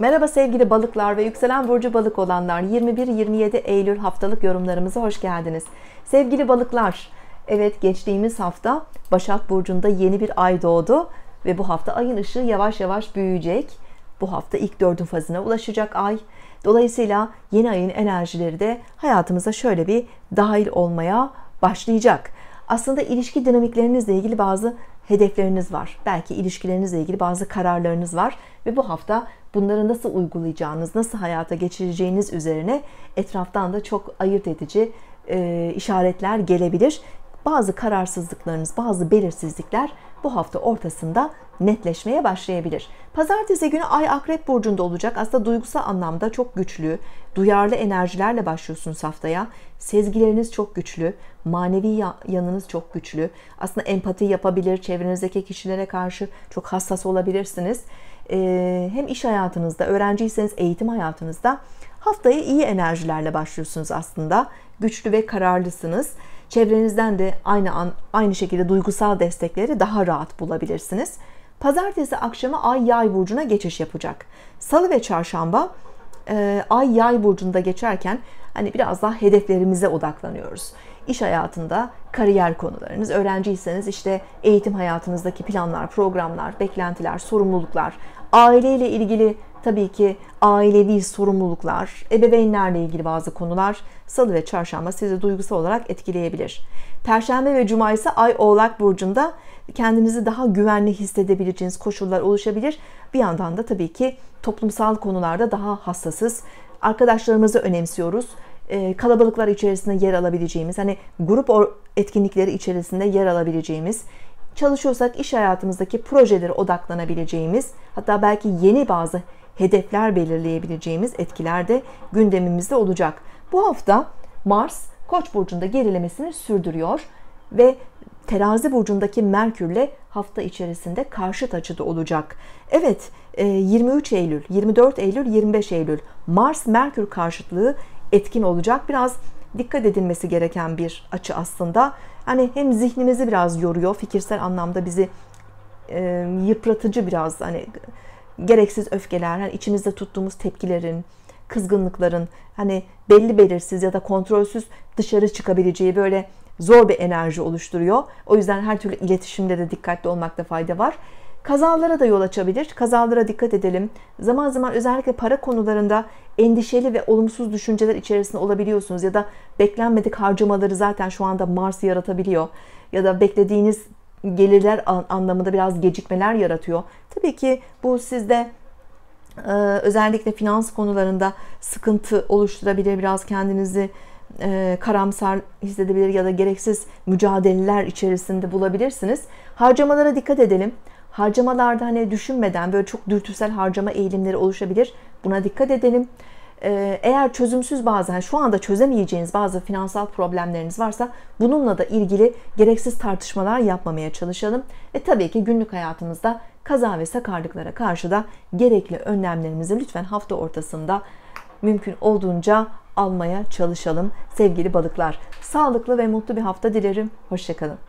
Merhaba sevgili balıklar ve yükselen burcu balık olanlar 21-27 Eylül haftalık yorumlarımıza hoş geldiniz. Sevgili balıklar, evet geçtiğimiz hafta Başak Burcu'nda yeni bir ay doğdu ve bu hafta ayın ışığı yavaş yavaş büyüyecek. Bu hafta ilk dördün fazına ulaşacak ay. Dolayısıyla yeni ayın enerjileri de hayatımıza şöyle bir dahil olmaya başlayacak. Aslında ilişki dinamiklerinizle ilgili bazı hedefleriniz var. Belki ilişkilerinizle ilgili bazı kararlarınız var ve bu hafta bunları nasıl uygulayacağınız, nasıl hayata geçireceğiniz üzerine etraftan da çok ayırt edici e, işaretler gelebilir bazı kararsızlıklarınız, bazı belirsizlikler bu hafta ortasında netleşmeye başlayabilir. Pazartesi günü Ay Akrep burcunda olacak. Aslında duygusal anlamda çok güçlü, duyarlı enerjilerle başlıyorsunuz haftaya. Sezgileriniz çok güçlü, manevi yanınız çok güçlü. Aslında empati yapabilir, çevrenizdeki kişilere karşı çok hassas olabilirsiniz. Ee, hem iş hayatınızda, öğrenciyseniz eğitim hayatınızda haftayı iyi enerjilerle başlıyorsunuz aslında. Güçlü ve kararlısınız. Çevrenizden de aynı an, aynı şekilde duygusal destekleri daha rahat bulabilirsiniz. Pazartesi akşamı Ay Yay burcuna geçiş yapacak. Salı ve çarşamba e, Ay Yay burcunda geçerken hani biraz daha hedeflerimize odaklanıyoruz. İş hayatında kariyer konularınız, öğrenciyseniz işte eğitim hayatınızdaki planlar, programlar, beklentiler, sorumluluklar, aileyle ilgili tabii ki ailevi sorumluluklar, ebeveynlerle ilgili bazı konular salı ve çarşamba sizi duygusal olarak etkileyebilir. Perşembe ve cuma ise ay oğlak burcunda kendinizi daha güvenli hissedebileceğiniz koşullar oluşabilir. Bir yandan da tabii ki toplumsal konularda daha hassasız. Arkadaşlarımızı önemsiyoruz ee, kalabalıklar içerisinde yer alabileceğimiz, hani grup etkinlikleri içerisinde yer alabileceğimiz çalışıyorsak iş hayatımızdaki projelere odaklanabileceğimiz hatta belki yeni bazı hedefler belirleyebileceğimiz etkiler de gündemimizde olacak. Bu hafta Mars Koç burcunda gerilemesini sürdürüyor ve Terazi burcundaki Merkürle hafta içerisinde karşıt açıda olacak. Evet, 23 e, Eylül, 24 Eylül, 25 Eylül Mars Merkür karşıtlığı etkin olacak. Biraz dikkat edilmesi gereken bir açı aslında. Hani hem zihnimizi biraz yoruyor, fikirsel anlamda bizi e, yıpratıcı biraz hani gereksiz öfkeler, hani içimizde tuttuğumuz tepkilerin, kızgınlıkların hani belli belirsiz ya da kontrolsüz dışarı çıkabileceği böyle zor bir enerji oluşturuyor. O yüzden her türlü iletişimde de dikkatli olmakta fayda var. Kazalara da yol açabilir. Kazalara dikkat edelim. Zaman zaman özellikle para konularında endişeli ve olumsuz düşünceler içerisinde olabiliyorsunuz ya da beklenmedik harcamaları zaten şu anda Mars yaratabiliyor ya da beklediğiniz gelirler anlamında biraz gecikmeler yaratıyor. Tabii ki bu sizde e, özellikle finans konularında sıkıntı oluşturabilir biraz kendinizi e, karamsar hissedebilir ya da gereksiz mücadeleler içerisinde bulabilirsiniz. Harcamalara dikkat edelim. Harcamalarda hani düşünmeden böyle çok dürtüsel harcama eğilimleri oluşabilir. Buna dikkat edelim. Ee, eğer çözümsüz bazen şu anda çözemeyeceğiniz bazı finansal problemleriniz varsa bununla da ilgili gereksiz tartışmalar yapmamaya çalışalım. Ve tabii ki günlük hayatımızda kaza ve sakarlıklara karşı da gerekli önlemlerimizi lütfen hafta ortasında mümkün olduğunca almaya çalışalım sevgili balıklar. Sağlıklı ve mutlu bir hafta dilerim. Hoşçakalın.